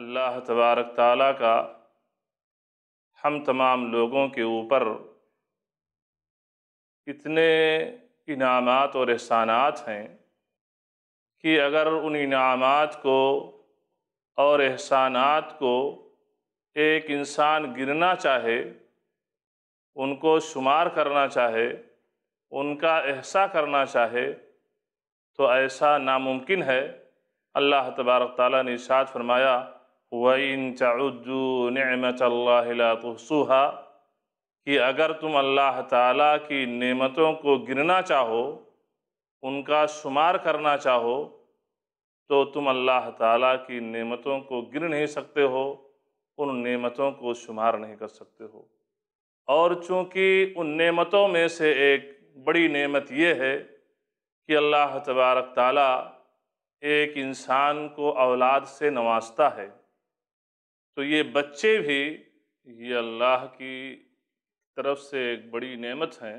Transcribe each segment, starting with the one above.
अल्लाह तबारक ताला का हम तमाम लोगों के ऊपर इतने इनाम और एहसानात हैं कि अगर उन इनाम को और एहसानात को एक इंसान गिनना चाहे उनको शुमार करना चाहे उनका एहसा करना चाहे तो ऐसा नामुमकिन है अल्लाह तबारक ताली ने इशाद फरमाया वइन चाउद्दू नमत तहसूहा कि अगर तुम अल्लाह ताला की नेमतों को गिनना चाहो उनका शुमार करना चाहो तो तुम अल्लाह ताला की नेमतों को गिन नहीं सकते हो उन नेमतों को शुमार नहीं कर सकते हो और चूँकि उन नेमतों में से एक बड़ी नेमत ये है कि अल्लाह तबारक ताला एक इंसान को औलाद से नवाजता है तो ये बच्चे भी ये अल्लाह की तरफ से एक बड़ी नेमत हैं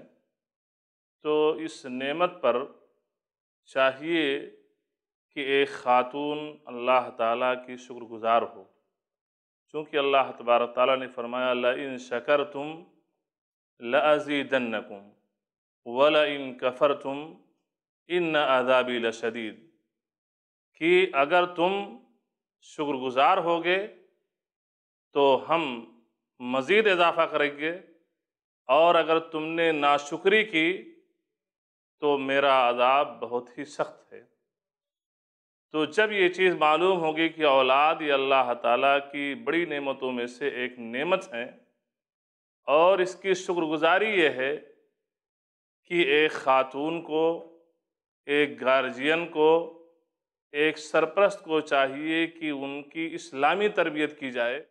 तो इस नेमत पर चाहिए कि एक ख़ातून अल्लाह ताला की शुक्रगुज़ार हो क्योंकि अल्लाह तबारक ताली ने फरमाया ला इन शकर तुम लजीदन्नकुम वला इन कफ़र तुम इन आदाबी लशदीद कि अगर तुम शुक्रगुज़ार होगे तो हम मज़ीद इजाफ़ा करेंगे और अगर तुमने नाशुक्री की तो मेरा अदाब बहुत ही सख्त है तो जब ये चीज़ मालूम होगी कि औलाद ये अल्लाह ताला की बड़ी नेमतों में से एक नेमत है और इसकी शुक्रगुजारी ये है कि एक ख़ातून को एक गार्जियन को एक सरपरस्त को चाहिए कि उनकी इस्लामी तरबियत की जाए